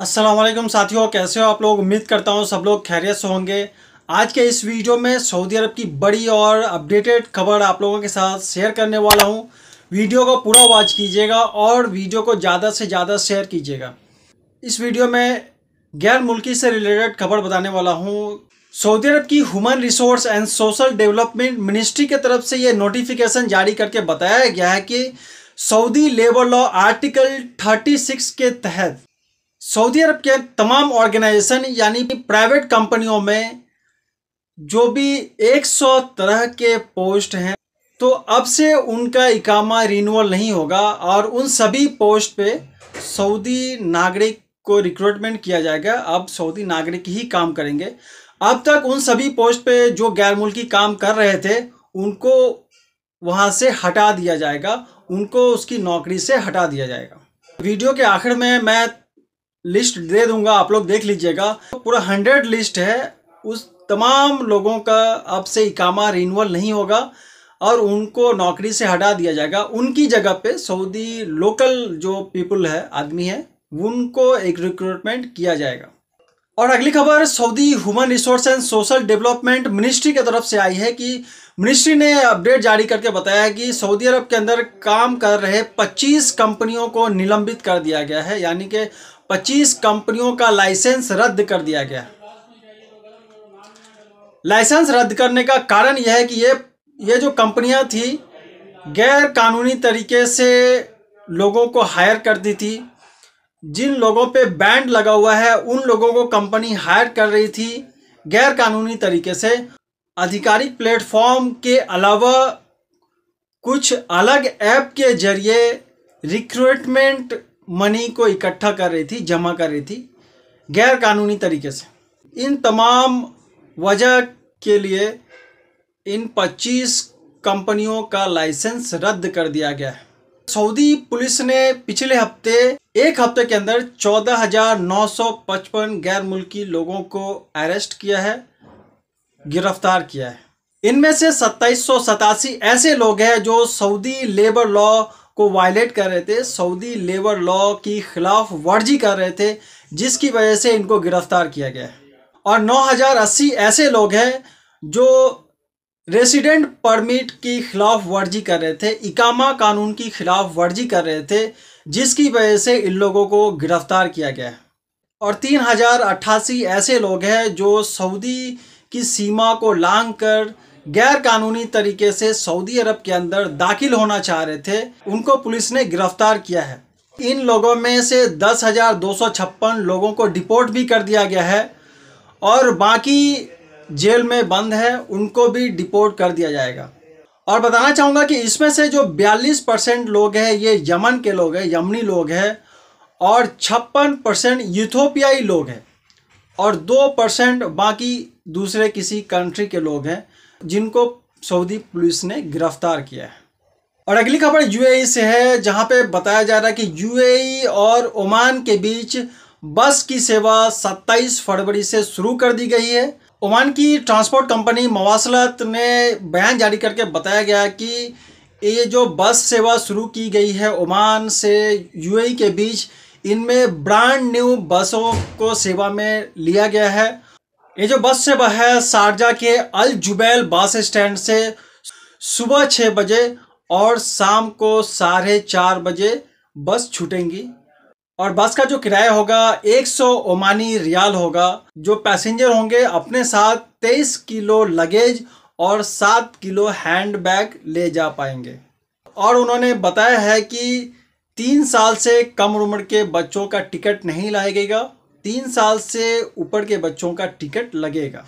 असलम साथियों कैसे हो आप लोग उम्मीद करता हूँ सब लोग खैरियत से होंगे आज के इस वीडियो में सऊदी अरब की बड़ी और अपडेटेड खबर आप लोगों के साथ शेयर करने वाला हूँ वीडियो को पूरा वॉच कीजिएगा और वीडियो को ज़्यादा से ज़्यादा शेयर कीजिएगा इस वीडियो में गैर मुल्की से रिलेटेड खबर बताने वाला हूँ सऊदी अरब की human resource and social development ministry की तरफ से ये नोटिफिकेशन जारी करके बताया गया है कि सऊदी लेबर लॉ आर्टिकल 36 के तहत सऊदी अरब के तमाम ऑर्गेनाइजेशन यानी प्राइवेट कंपनियों में जो भी 100 तरह के पोस्ट हैं तो अब से उनका इकामा रिन्यूअल नहीं होगा और उन सभी पोस्ट पे सऊदी नागरिक को रिक्रूटमेंट किया जाएगा अब सऊदी नागरिक ही काम करेंगे अब तक उन सभी पोस्ट पे जो गैर मुल्की काम कर रहे थे उनको वहाँ से हटा दिया जाएगा उनको उसकी नौकरी से हटा दिया जाएगा वीडियो के आखिर में मैं लिस्ट दे दूंगा आप लोग देख लीजिएगा पूरा हंड्रेड लिस्ट है उस तमाम लोगों का आपसे इकामा रिन्यूअल नहीं होगा और उनको नौकरी से हटा दिया जाएगा उनकी जगह पे सऊदी लोकल जो पीपल है आदमी है उनको एक रिक्रूटमेंट किया जाएगा और अगली खबर Saudi human resource and social development ministry की तरफ से आई है कि मिनिस्ट्री ने अपडेट जारी करके बताया है कि सऊदी अरब के अंदर काम कर रहे 25 कंपनियों को निलंबित कर दिया गया है यानी कि 25 कंपनियों का लाइसेंस रद्द कर दिया गया लाइसेंस रद्द करने का कारण यह है कि ये ये जो कंपनियां थी गैर कानूनी तरीके से लोगों को हायर कर दी थी जिन लोगों पे बैंड लगा हुआ है उन लोगों को कंपनी हायर कर रही थी गैर कानूनी तरीके से आधिकारिक प्लेटफॉर्म के अलावा कुछ अलग ऐप के जरिए रिक्रूटमेंट मनी को इकट्ठा कर रही थी जमा कर रही थी गैर कानूनी तरीके से इन तमाम वजह के लिए इन 25 कंपनियों का लाइसेंस रद्द कर दिया गया है सऊदी पुलिस ने पिछले हफ्ते एक हफ्ते के अंदर 14,955 गैर मुल्की लोगों को अरेस्ट किया है गिरफ्तार किया है इनमें से सत्ताईस ऐसे लोग हैं जो सऊदी लेबर लॉ को वायलेट कर रहे थे सऊदी लेबर लॉ की खिलाफ वर्जी कर रहे थे जिसकी वजह से इनको गिरफ्तार किया गया और 9080 ऐसे लोग हैं जो रेसिडेंट परमिट की खिलाफ वर्जी कर रहे थे इकामा कानून की खिलाफ वर्जी कर रहे थे जिसकी वजह से इन लोगों को गिरफ्तार किया गया और तीन हजार अट्ठासी ऐसे लोग हैं जो सऊदी की सीमा को लांग कर गैर कानूनी तरीके से सऊदी अरब के अंदर दाखिल होना चाह रहे थे उनको पुलिस ने गिरफ्तार किया है इन लोगों में से दस हज़ार दो सौ छप्पन लोगों को डिपोर्ट भी कर दिया गया है और बाकी जेल में बंद है उनको भी डिपोर्ट कर दिया जाएगा और बताना चाहूँगा कि इसमें से जो बयालीस परसेंट लोग हैं ये यमन के लोग हैं यमनी लोग हैं और छप्पन परसेंट यूथोपियाई लोग हैं और दो परसेंट बाकी दूसरे किसी कंट्री के लोग हैं जिनको सऊदी पुलिस ने गिरफ्तार किया है और अगली खबर यूएई से है जहां पे बताया जा रहा है कि यूएई और ओमान के बीच बस की सेवा 27 फरवरी से शुरू कर दी गई है ओमान की ट्रांसपोर्ट कंपनी मवासलत ने बयान जारी करके बताया गया कि ये जो बस सेवा शुरू की गई है ओमान से यूएई के बीच इनमें ब्रांड न्यू बसों को सेवा में लिया गया है ये जो बस सेवा है शारजा के अल जुबैल बस स्टैंड से सुबह छः बजे और शाम को साढ़े चार बजे बस छूटेंगी और बस का जो किराया होगा 100 ओमानी रियाल होगा जो पैसेंजर होंगे अपने साथ 23 किलो लगेज और 7 किलो हैंड बैग ले जा पाएंगे और उन्होंने बताया है कि तीन साल से कम उम्र के बच्चों का टिकट नहीं गएगा तीन साल से ऊपर के बच्चों का टिकट लगेगा